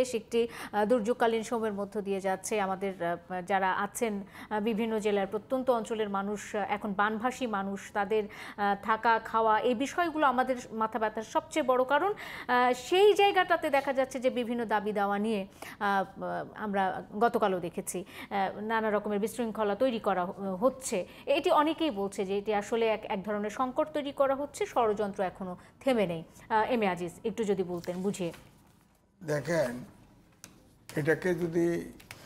দেশ একটি দুর্যোগকালীন সময়ের মধ্য দিয়ে যাচ্ছে আমাদের যারা আছেন বিভিন্ন জেলার প্রত্যন্ত অঞ্চলের মানুষ এখন বানভাসী মানুষ তাদের থাকা খাওয়া এই বিষয়গুলো আমাদের মাথা ব্যথার সবচেয়ে বড় কারণ সেই জায়গাটাতে দেখা যাচ্ছে যে বিভিন্ন দাবি দাওয়া নিয়ে আমরা গতকালও দেখেছি নানা রকমের বিশৃঙ্খলা তৈরি করা হচ্ছে এটি অনেকেই বলছে যে এটি আসলে এক এক ধরনের সংকট তৈরি করা হচ্ছে ষড়যন্ত্র এখনও থেমে নেই এম এ আজিজ একটু যদি বলতেন বুঝিয়ে দেখেন এটাকে যদি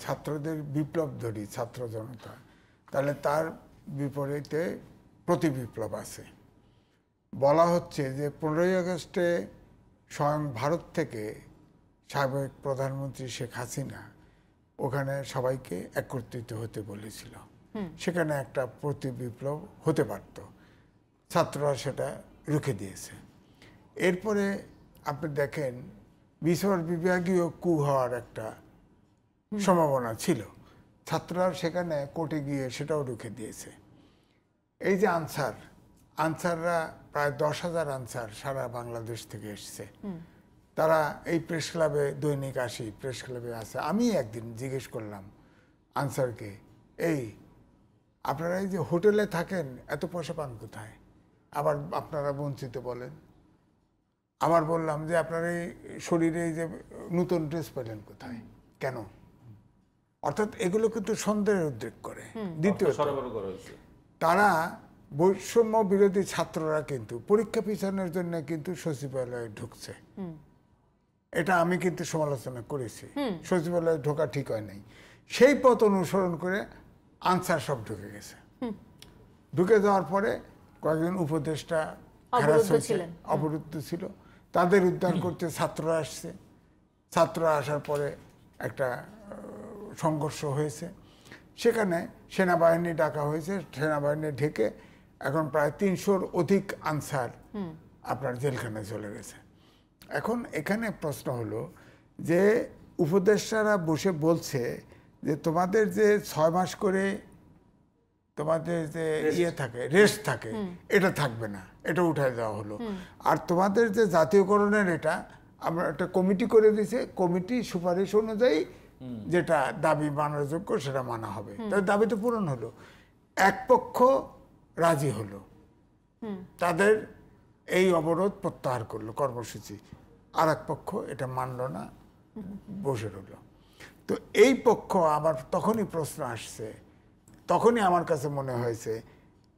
ছাত্রদের বিপ্লব ধরি ছাত্র জনতা তাহলে তার বিপরীতে প্রতি বিপ্লব আছে বলা হচ্ছে যে পনেরোই আগস্টে স্বয়ং ভারত থেকে সাবেক প্রধানমন্ত্রী শেখ হাসিনা ওখানে সবাইকে একত্রিত হতে বলেছিল সেখানে একটা প্রতি বিপ্লব হতে পারত ছাত্ররা সেটা রুখে দিয়েছে এরপরে আপনি দেখেন বিসর বিভাগীয় কু হওয়ার একটা সম্ভাবনা ছিল ছাত্ররা সেখানে কোর্টে গিয়ে সেটাও রুখে দিয়েছে এই যে আনসার আনসাররা প্রায় দশ হাজার আনসার সারা বাংলাদেশ থেকে এসছে তারা এই প্রেস ক্লাবে দৈনিক আসি প্রেস ক্লাবে আসে আমি একদিন জিজ্ঞেস করলাম আনসারকে এই আপনারা এই যে হোটেলে থাকেন এত পয়সা পান কোথায় আবার আপনারা বঞ্চিত বলেন আবার বললাম যে আপনার এই শরীরে এই যে নতুন ড্রেস পেলেন কোথায় কেন অর্থাৎ এগুলো কিন্তু সন্দেহের উদ্রেক করে দ্বিতীয় তারা বৈষম্য বিরোধী ছাত্ররা কিন্তু পরীক্ষা পিছানোর জন্য কিন্তু সচিবালয়ে ঢুকছে এটা আমি কিন্তু সমালোচনা করেছি সচিবালয়ে ঢোকা ঠিক হয় নাই সেই পথ অনুসরণ করে আনসার সব ঢুকে গেছে ঢুকে যাওয়ার পরে কয়েকজন উপদেষ্টা অবরুদ্ধ ছিল তাদের উদ্ধার করতে ছাত্ররা আসছে ছাত্ররা আসার পরে একটা সংঘর্ষ হয়েছে সেখানে সেনাবাহিনী ডাকা হয়েছে সেনাবাহিনী ঢেকে এখন প্রায় তিনশোর অধিক আনসার আপনার জেলখানায় চলে গেছে এখন এখানে প্রশ্ন হলো যে উপদেষ্টারা বসে বলছে যে তোমাদের যে ছয় মাস করে তোমাদের যে ইয়ে থাকে রেস্ট থাকে এটা থাকবে না এটা উঠায় দেওয়া হলো আর তোমাদের যে জাতীয়করণের এটা আমরা একটা কমিটি করে দিছে কমিটি সুপারিশ অনুযায়ী যেটা দাবি মানার যোগ্য সেটা মানা হবে তাদের দাবি তো পূরণ হলো এক পক্ষ রাজি হলো তাদের এই অবরোধ প্রত্যাহার করলো কর্মসূচি আর এক পক্ষ এটা মানল না বসে রইল তো এই পক্ষ আবার তখনই প্রশ্ন আসছে তখনই আমার কাছে মনে হয়েছে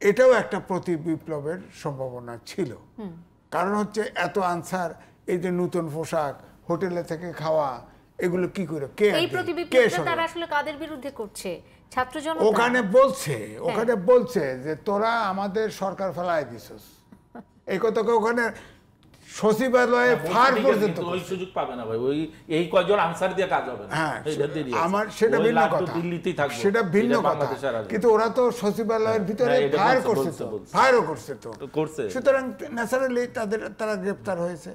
এটাও একটা প্রতি বিপ্লবের সম্ভাবনা ছিল কারণ হচ্ছে এত আনসার এই যে নতুন পোশাক হোটেলে থেকে খাওয়া এগুলো কি করে কে এই তারা আসলে কাদের বিরুদ্ধে করছে ছাত্র ওখানে বলছে হ্যাঁ। ওখানে বলছে যে তোরা আমাদের সরকার ফেলায় দিছস এই কথা ওখানে সচিবালয়ে হ্যাঁ, ফার ওই সুযোগ পাবে না ভাই ওই এই আনসার দিয়ে কাজ হবে হ্যাঁ আমার সেটা ভিন্ন কথা দিল্লিতেই থাকবে সেটা ভিন্ন কথা কিন্তু ওরা তো সচিবালয়ের হ্যাঁ। ভিতরে হ্যাঁ, ফায়ার করছে তো ফায়ারও করছে তো করছে সুতরাং ন্যাচারালি তাদের তারা গ্রেফতার হয়েছে